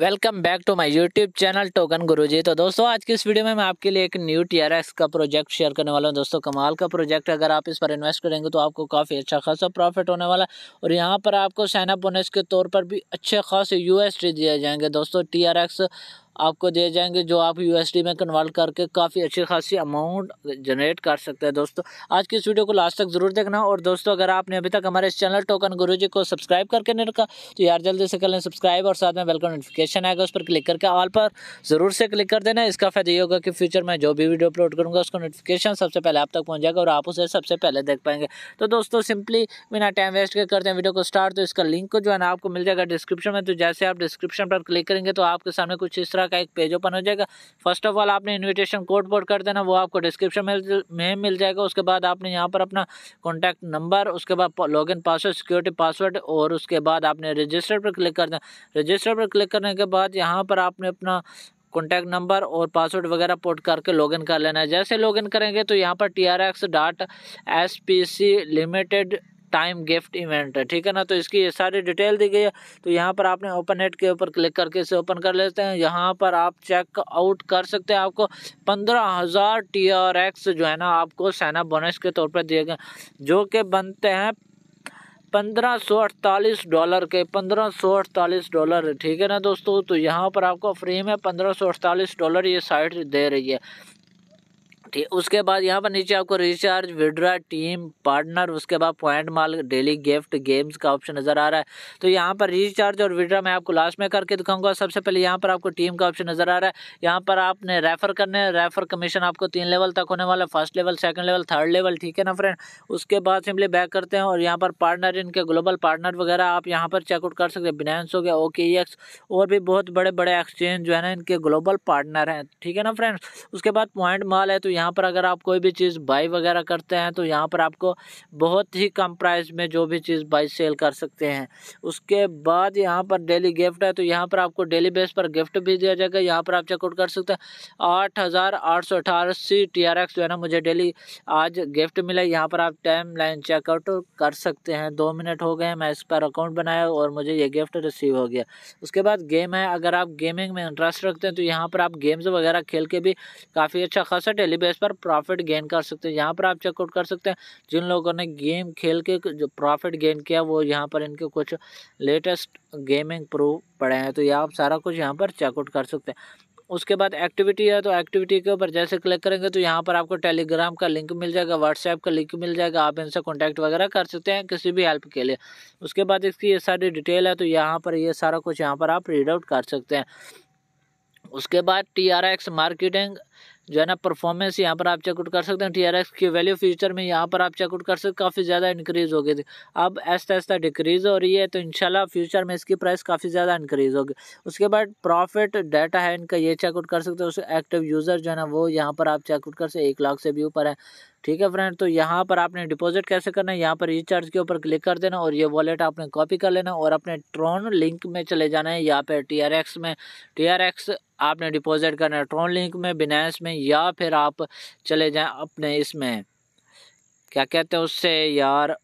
welcome back to my YouTube channel token Guruji तो दोस्तों आज की इस वीडियो में मैं आपके लिए एक न्यू टीआरएक्स का प्रोजेक्ट शेयर करने वाला हूं दोस्तों कमाल का प्रोजेक्ट अगर आप इस पर इन्वेस्ट करेंगे तो आपको काफ़ी अच्छा खासा प्रॉफिट होने वाला है और यहां पर आपको साइनअप बोनस के तौर पर भी अच्छे खासे यू दिए जाएंगे दोस्तों टी आपको दिए जाएंगे जो आप यूएसडी में कन्वर्ट करके काफ़ी अच्छी खासी अमाउंट जनरेट कर सकते हैं दोस्तों आज की इस वीडियो को लास्ट तक ज़रूर देखना और दोस्तों अगर आपने अभी तक हमारे इस चैनल टोकन गुरु जी को सब्सक्राइब करके नहीं रखा तो यार जल्दी से कर लें सब्सक्राइब और साथ में बेलकॉन नोटिफिकेशन आएगा उस पर क्लिक करके ऑल पर ज़रूर से क्लिक कर देना इसका फायदा ये होगा कि फ्यूचर में जो भी वीडियो अपलोड करूँगा उसका नोटिफिकेशन सबसे पहले आप तक पहुँच जाएगा और आप उसे सबसे पहले देख पाएंगे तो दोस्तों सिंपली बिना टाइम वेस्ट के करते हैं वीडियो को स्टार्ट तो इसका लिंक को जो है ना आपको मिल जाएगा डिस्क्रिप्शन में तो जैसे आप डिस्क्रिप्शन पर क्लिक करेंगे तो आपके सामने कुछ इस तरह का एक पेज ओपन हो जाएगा फर्स्ट ऑफ ऑल आपने इन्विटेशन कोड पोर्ट कर देना वो आपको डिस्क्रिप्शन में में मिल जाएगा उसके बाद आपने यहाँ पर अपना कॉन्टैक्ट नंबर उसके बाद log in password security password और उसके बाद आपने रजिस्टर पर क्लिक कर देना रजिस्टर पर क्लिक करने के बाद यहाँ पर आपने अपना कॉन्टैक्ट नंबर और पासवर्ड वगैरह पोर्ट करके लॉगिन कर लेना है जैसे लॉगिन करेंगे तो यहाँ पर T R X dot S P C limited time gift event है ठीक है ना तो इसकी ये सारी डिटेल दी गई है तो यहाँ पर आपने ओपन हेड के ऊपर क्लिक करके इसे ओपन कर लेते हैं यहाँ पर आप चेक आउट कर सकते हैं आपको पंद्रह हज़ार टी आर एक्स जो है ना आपको सैना बोनस के तौर पर दिए गए जो कि बनते हैं पंद्रह सौ अड़तालीस डॉलर के पंद्रह सौ अड़तालीस डॉलर ठीक है ना दोस्तों तो यहाँ पर आपको फ्री में पंद्रह सौ अड़तालीस डॉलर ये साइट दे रही है ठीक उसके बाद यहाँ पर नीचे आपको रिचार्ज विड्रा टीम पार्टनर उसके बाद point mall daily gift games का ऑप्शन नज़र आ रहा है तो यहाँ पर रिचार्ज और विड्रा मैं आपको लास्ट में करके दिखाऊंगा सबसे पहले यहाँ पर आपको टीम का ऑप्शन नज़र आ रहा है यहाँ पर आपने रेफ़र करने रेफ़र कमीशन आपको तीन लेवल तक होने वाला first level second level third level ठीक है ना फ्रेंड उसके बाद सिंपली बैक करते हैं और यहाँ पर पार्टनर इनके ग्लोबल पार्टनर वगैरह आप यहाँ पर चेकआउट कर सकते हैं बिनेंस हो गया ओके और भी बहुत बड़े बड़े एक्सचेंज जो है ना इनके ग्लोबल पार्टनर हैं ठीक है ना फ्रेंड उसके बाद पॉइंट माल है तो यहाँ पर अगर आप कोई भी चीज़ बाई वगैरह करते हैं तो यहाँ पर आपको बहुत ही कम प्राइस में जो भी चीज़ बाई सेल कर सकते हैं उसके बाद यहाँ पर डेली गिफ्ट है तो यहाँ पर आपको डेली बेस पर गिफ्ट भी दिया जाएगा यहाँ पर आप चेकआउट कर सकते हैं आठ हज़ार आठ सौ अठासी टी जो है ना मुझे डेली आज गिफ्ट मिला यहाँ पर आप टाइम लाइन चेकआउट कर सकते हैं दो मिनट हो गए मैं इस पर अकाउंट बनाया और मुझे ये गिफ्ट रिसीव हो गया उसके बाद गेम है अगर आप गेमिंग में इंटरेस्ट रखते हैं तो यहाँ पर आप गेम्स वगैरह खेल के भी काफ़ी अच्छा खासा डेली बेस पर प्रॉफिट गेन कर सकते हैं यहाँ पर आप चेकआउट कर सकते हैं जिन लोगों ने गेम खेल के जो प्रॉफिट गेन किया वो यहाँ पर इनके कुछ लेटेस्ट गेमिंग प्रूफ पड़े हैं तो यहाँ आप सारा कुछ यहाँ पर चेकआउट कर सकते हैं उसके बाद एक्टिविटी है तो एक्टिविटी के ऊपर जैसे क्लिक करेंगे तो यहाँ पर आपको टेलीग्राम का लिंक मिल जाएगा व्हाट्सएप का लिंक मिल जाएगा आप इनसे कॉन्टैक्ट वगैरह कर सकते हैं किसी भी हेल्प के लिए उसके बाद इसकी ये सारी डिटेल है तो यहाँ पर ये सारा कुछ यहाँ पर आप रीड आउट कर सकते हैं उसके बाद टी आर एक्स मार्केटिंग जो है ना परफॉर्मेंस यहाँ पर आप चेकआउट कर सकते हैं टी आर एक्स की वैल्यू फ्यूचर में यहाँ पर आप चेकआउट कर सकते काफ़ी ज़्यादा इंक्रीज़ हो गई थी अब ऐसा ऐसा डिक्रीज़ हो रही है तो इनशाला फ्यूचर में इसकी प्राइस काफ़ी ज़्यादा इंक्रीज़ होगी उसके बाद प्रॉफिट डाटा है इनका ये चेकआउट कर सकते हैं हो एक्टिव यूज़र जो है ना वो यहाँ पर आप चेकआउट कर सकते एक लाख से भी ऊपर है ठीक है फ्रेंड तो यहाँ पर आपने डिपॉजिट कैसे करना है यहाँ पर रिचार्ज के ऊपर क्लिक कर देना और ये वॉलेट आपने कॉपी कर लेना और अपने ट्रॉन लिंक में चले जाना है यहाँ पर टी में टी आपने डिपॉजिट करना है ट्रॉन लिंक में बिना हैं इसमें या फिर आप चले जाएं अपने इसमें क्या कहते हैं उससे यार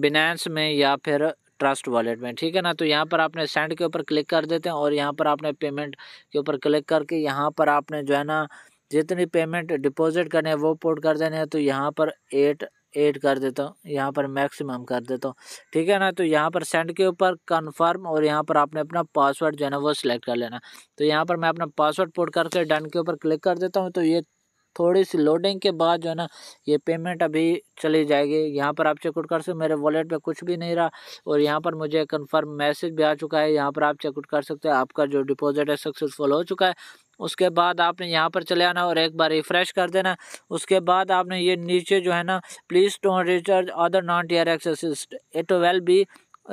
बिनेंस में या फिर ट्रस्ट वॉलेट में ठीक है ना तो यहाँ पर आपने सेंड के ऊपर क्लिक कर देते हैं और यहाँ पर आपने पेमेंट के ऊपर क्लिक करके यहाँ पर आपने जो है ना जितनी पेमेंट डिपॉजिट करनी है वो पोर्ट कर देने हैं तो यहाँ पर एट एड कर देता हूँ यहाँ पर मैक्सिमम कर देता हूँ ठीक है ना तो यहाँ पर सेंड के ऊपर कन्फर्म और यहाँ पर आपने अपना पासवर्ड जो है ना वो सिलेक्ट कर लेना तो यहाँ पर मैं अपना पासवर्ड पुट करके डन के ऊपर क्लिक कर देता हूँ तो ये थोड़ी सी लोडिंग के बाद जो है ना ये पेमेंट अभी चली जाएगी यहाँ पर आप चेकआउट कर सकते मेरे वॉलेट पे कुछ भी नहीं रहा और यहाँ पर मुझे कंफर्म मैसेज भी आ चुका है यहाँ पर आप चेकआउट कर सकते हैं आपका जो डिपॉजिट है सक्सेसफुल हो चुका है उसके बाद आपने यहाँ पर चले आना और एक बार रिफ़्रेश कर देना उसके बाद आपने ये नीचे जो है ना please don't recharge other non T R it will be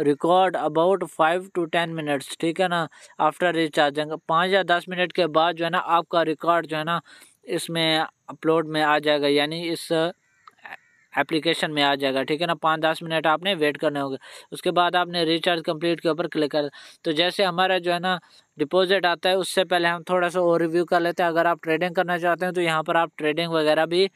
record about five to ten minutes ठीक है ना आफ्टर रिचार्जिंग पाँच या दस मिनट के बाद जो है ना आपका रिकॉर्ड जो है ना इसमें अपलोड में आ जाएगा यानी इस एप्लीकेशन में आ जाएगा ठीक है ना पाँच दस मिनट आपने वेट करने होंगे उसके बाद आपने रिचार्ज कंप्लीट के ऊपर क्लिक कर तो जैसे हमारा जो है ना डिपॉजिट आता है उससे पहले हम थोड़ा सा और रिव्यू कर लेते हैं अगर आप ट्रेडिंग करना चाहते हैं तो यहाँ पर आप ट्रेडिंग वगैरह भी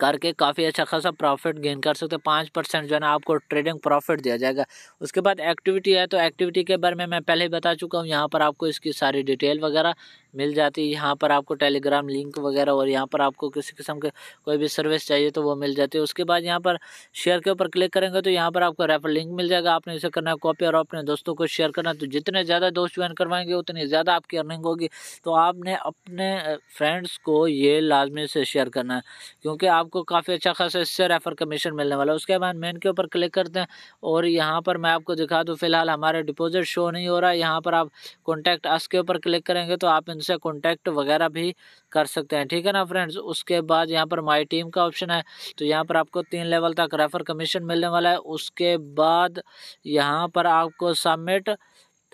करके काफ़ी अच्छा खासा प्रॉफिट गेन कर सकते हैं पाँच परसेंट जो है ना आपको ट्रेडिंग प्रॉफिट दिया जाएगा उसके बाद एक्टिविटी है तो एक्टिविटी के बारे में मैं पहले ही बता चुका हूँ यहाँ पर आपको इसकी सारी डिटेल वगैरह मिल जाती है यहाँ पर आपको टेलीग्राम लिंक वगैरह और यहाँ पर आपको किसी किस्म के कोई भी सर्विस चाहिए तो वो मिल जाती है उसके बाद यहाँ पर शेयर के ऊपर क्लिक करेंगे तो यहाँ पर आपको रेफर लिंक मिल जाएगा आपने इसे करना है कॉपी और अपने दोस्तों को शेयर करना है तो जितने ज़्यादा दोस्त ज्वाइन करवाएंगे उतनी ज़्यादा आपकी अर्निंग होगी तो आपने अपने फ्रेंड्स को ये लाजमी से शेयर करना है क्योंकि आपको काफ़ी अच्छा खासा इससे रेफ़र कमीशन मिलने वाला है उसके बाद मेन के ऊपर क्लिक करते हैं और यहाँ पर मैं आपको दिखा दूँ फिलहाल हमारे डिपोज़िट शो नहीं हो रहा है यहाँ पर आप कॉन्टैक्ट अस के ऊपर क्लिक करेंगे तो आप उनसे कॉन्टैक्ट वगैरह भी कर सकते हैं ठीक है ना फ्रेंड्स उसके बाद यहाँ पर माई टीम का ऑप्शन है तो यहाँ पर आपको तीन लेवल तक रेफर कमीशन मिलने वाला है उसके बाद यहाँ पर आपको सबमिट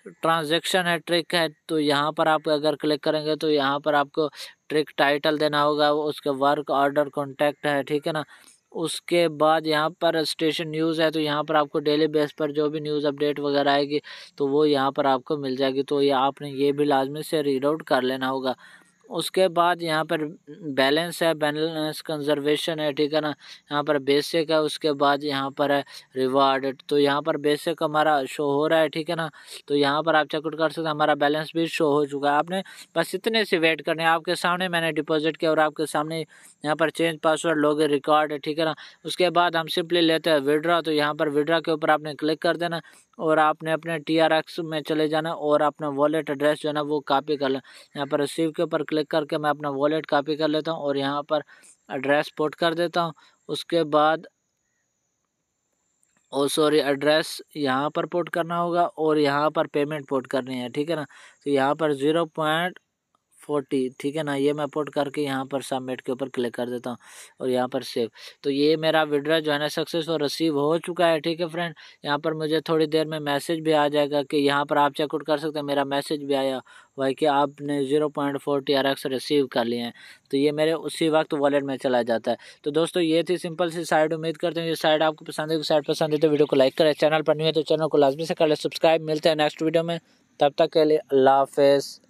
ट्रांजेक्शन है ट्रिक है तो यहाँ पर आप अगर क्लिक करेंगे तो यहाँ पर आपको ट्रिक टाइटल देना होगा उसके वर्क ऑर्डर कॉन्टैक्ट है ठीक है ना उसके बाद यहाँ पर स्टेशन न्यूज़ है तो यहाँ पर आपको डेली बेस पर जो भी न्यूज़ अपडेट वगैरह आएगी तो वो यहाँ पर आपको मिल जाएगी तो ये आपने ये भी लाजमी से रीड आउट कर लेना होगा उसके बाद यहाँ पर बैलेंस है बैलेंस कंजर्वेशन है ठीक है ना यहाँ पर बेसिक है उसके बाद यहाँ पर है रिवार्ड तो यहाँ पर बेसिक हमारा शो हो रहा है ठीक है ना तो यहाँ पर आप चेकआउट कर सकते हैं हमारा बैलेंस भी शो हो चुका है आपने बस इतने से वेट करने आपके सामने मैंने डिपॉजिट किया और आपके सामने यहाँ पर चेंज पासवर्ड लोगे रिकॉर्ड है ठीक है ना उसके बाद हम सिंपली लेते हैं विड्रा तो यहाँ पर विड्रा के ऊपर आपने क्लिक कर देना और आपने अपने टी आर एक्स में चले जाना और अपना वॉलेट एड्रेस जो है ना वो कॉपी कर लें यहाँ पर रिसीव के ऊपर क्लिक करके मैं अपना वॉलेट कॉपी कर लेता हूँ और यहाँ पर एड्रेस पोर्ट कर देता हूँ उसके बाद और सॉरी एड्रेस यहाँ पर पोर्ट करना होगा और यहाँ पर पेमेंट पोर्ट करनी है ठीक है ना तो यहाँ पर ज़ीरो पॉइंट फोर्टी ठीक है ना ये मैं अपलोड करके यहाँ पर सबमिट के ऊपर क्लिक कर देता हूँ और यहाँ पर सेव तो ये मेरा विड्रा जो है ना सक्सेस और रिसीव हो चुका है ठीक है फ्रेंड यहाँ पर मुझे थोड़ी देर में मैसेज भी आ जाएगा कि यहाँ पर आप चेकआउट कर सकते हैं मेरा मैसेज भी आया वही कि आपने zero point forty R X receive कर लिए हैं तो ये मेरे उसी वक्त वॉलेट में चला जाता है तो दोस्तों ये थी सिंपल सी साइड उम्मीद करते हैं ये साइड आपको पसंद है साइड पसंद है तो वीडियो को लाइक करें चैनल पर नहीं है तो चैनल को लाजमी से कर ले सब्सक्राइब मिलते हैं नेक्स्ट वीडियो में तब तक के लिए अल्लाह हाफिज़